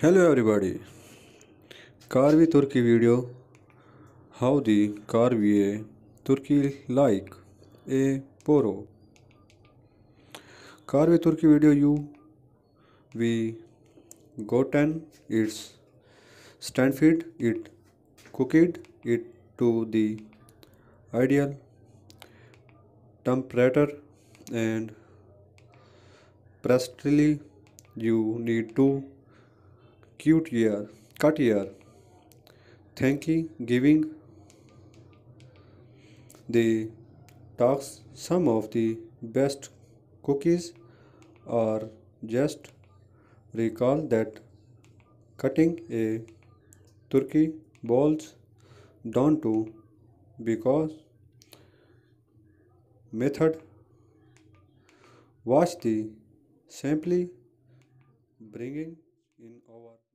Hello everybody. Carvi Turkey video. How the Carvi Turkey like a poro. Carvi Turkey video you we gotten its stand feed it cooked it to the ideal temperature and precisely you need to cute ear, cut ear. Thank you, giving the talks some of the best cookies or just recall that cutting a turkey balls down to because method watch the simply bringing in our